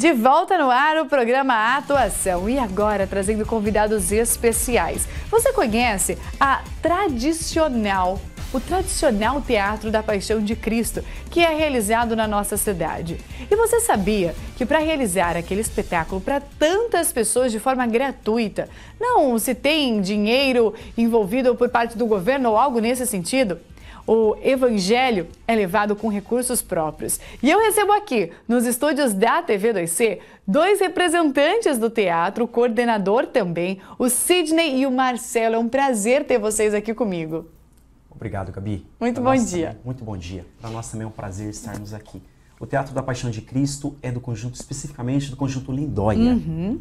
De volta no ar o programa Atuação e agora trazendo convidados especiais. Você conhece a tradicional, o tradicional Teatro da Paixão de Cristo, que é realizado na nossa cidade. E você sabia que para realizar aquele espetáculo para tantas pessoas de forma gratuita, não se tem dinheiro envolvido por parte do governo ou algo nesse sentido? o Evangelho é levado com recursos próprios. E eu recebo aqui, nos estúdios da TV 2C, dois representantes do teatro, o coordenador também, o Sidney e o Marcelo. É um prazer ter vocês aqui comigo. Obrigado, Gabi. Muito pra bom dia. Também, muito bom dia. Para nós também é um prazer estarmos aqui. O Teatro da Paixão de Cristo é do conjunto, especificamente do conjunto Lindóia. Uhum.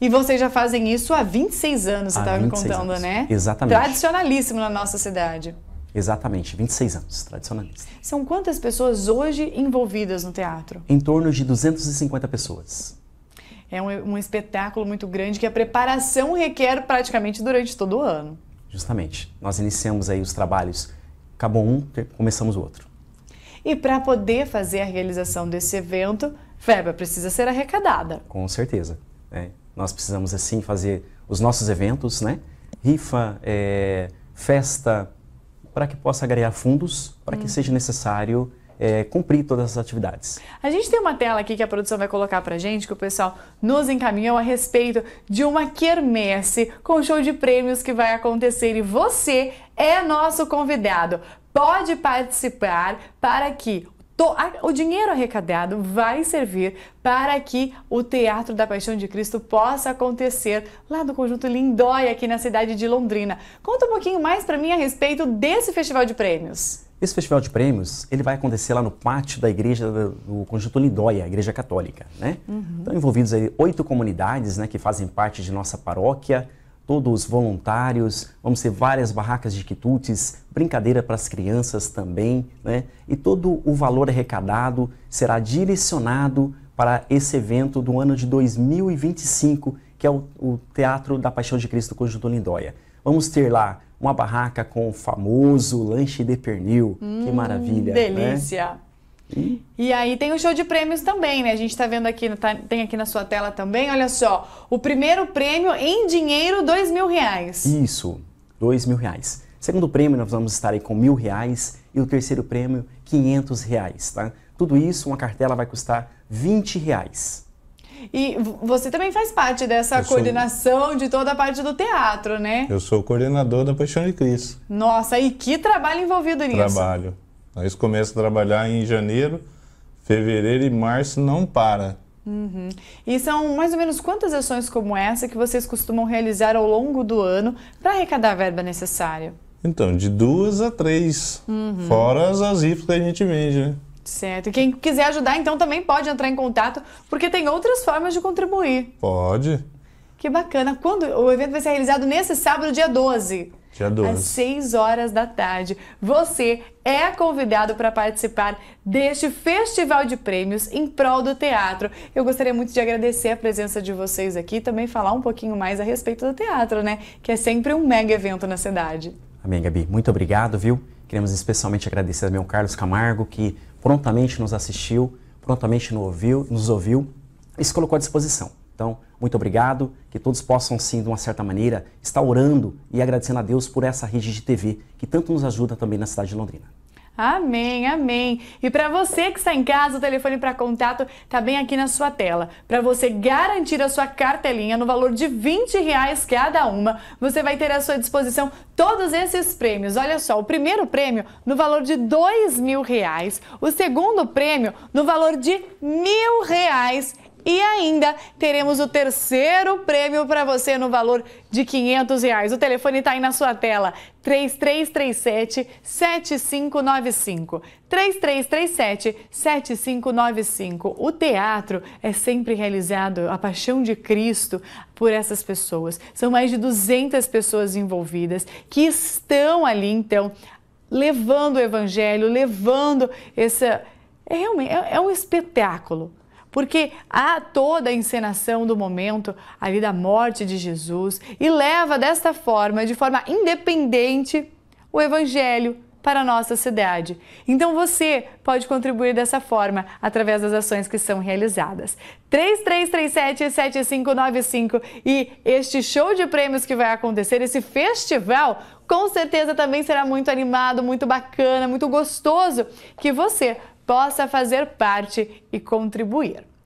E vocês já fazem isso há 26 anos, você estava me contando, anos. né? Exatamente. Tradicionalíssimo na nossa cidade. Exatamente, 26 anos, tradicionalista. São quantas pessoas hoje envolvidas no teatro? Em torno de 250 pessoas. É um, um espetáculo muito grande que a preparação requer praticamente durante todo o ano. Justamente. Nós iniciamos aí os trabalhos, acabou um, começamos o outro. E para poder fazer a realização desse evento, verba precisa ser arrecadada. Com certeza. Né? Nós precisamos, assim, fazer os nossos eventos, né? Rifa, é, festa, para que possa agregar fundos, para que hum. seja necessário é, cumprir todas as atividades. A gente tem uma tela aqui que a produção vai colocar para gente, que o pessoal nos encaminhou a respeito de uma quermesse com show de prêmios que vai acontecer e você é nosso convidado. Pode participar para que o dinheiro arrecadado vai servir para que o Teatro da Paixão de Cristo possa acontecer lá no Conjunto Lindóia, aqui na cidade de Londrina. Conta um pouquinho mais para mim a respeito desse Festival de Prêmios. Esse Festival de Prêmios ele vai acontecer lá no pátio da igreja do Conjunto Lindóia, a Igreja Católica. Né? Uhum. Estão envolvidos aí oito comunidades né, que fazem parte de nossa paróquia, todos voluntários, vamos ter várias barracas de quitutes, brincadeira para as crianças também, né? E todo o valor arrecadado será direcionado para esse evento do ano de 2025, que é o, o Teatro da Paixão de Cristo Conjunto Lindóia. Vamos ter lá uma barraca com o famoso lanche de pernil, hum, que maravilha, né? delícia. Né? E aí tem o show de prêmios também, né? A gente está vendo aqui, tá, tem aqui na sua tela também, olha só. O primeiro prêmio em dinheiro, dois mil reais. Isso, dois mil reais. Segundo prêmio, nós vamos estar aí com mil reais. E o terceiro prêmio, quinhentos reais, tá? Tudo isso, uma cartela vai custar vinte reais. E você também faz parte dessa coordenação de toda a parte do teatro, né? Eu sou coordenador da Paixão de Cristo. Nossa, e que trabalho envolvido nisso. Trabalho você começa a trabalhar em janeiro, fevereiro e março não para. Uhum. E são mais ou menos quantas ações como essa que vocês costumam realizar ao longo do ano para arrecadar a verba necessária? Então, de duas a três, uhum. fora as, as que a gente vende, né? Certo. E quem quiser ajudar, então, também pode entrar em contato, porque tem outras formas de contribuir. Pode. Que bacana. Quando o evento vai ser realizado nesse sábado, dia 12? Dia 12. Às 6 horas da tarde. Você é convidado para participar deste festival de prêmios em prol do teatro. Eu gostaria muito de agradecer a presença de vocês aqui e também falar um pouquinho mais a respeito do teatro, né? Que é sempre um mega evento na cidade. Amém, Gabi. Muito obrigado, viu? Queremos especialmente agradecer ao meu Carlos Camargo, que prontamente nos assistiu, prontamente nos ouviu, nos ouviu e se colocou à disposição. Então, muito obrigado, que todos possam, sim, de uma certa maneira, estar orando e agradecendo a Deus por essa rede de TV que tanto nos ajuda também na cidade de Londrina. Amém, amém. E para você que está em casa, o telefone para contato está bem aqui na sua tela. Para você garantir a sua cartelinha no valor de 20 reais cada uma, você vai ter à sua disposição todos esses prêmios. Olha só, o primeiro prêmio no valor de dois mil reais, o segundo prêmio no valor de mil reais e ainda teremos o terceiro prêmio para você no valor de 500. Reais. O telefone está aí na sua tela, 3337-7595. 3337-7595. O teatro é sempre realizado, a paixão de Cristo por essas pessoas. São mais de 200 pessoas envolvidas que estão ali, então, levando o evangelho, levando essa... É, realmente, é, é um espetáculo porque há toda a encenação do momento ali da morte de Jesus e leva desta forma, de forma independente, o Evangelho para a nossa cidade. Então você pode contribuir dessa forma através das ações que são realizadas. 33377595 e este show de prêmios que vai acontecer, esse festival, com certeza também será muito animado, muito bacana, muito gostoso que você possa fazer parte e contribuir.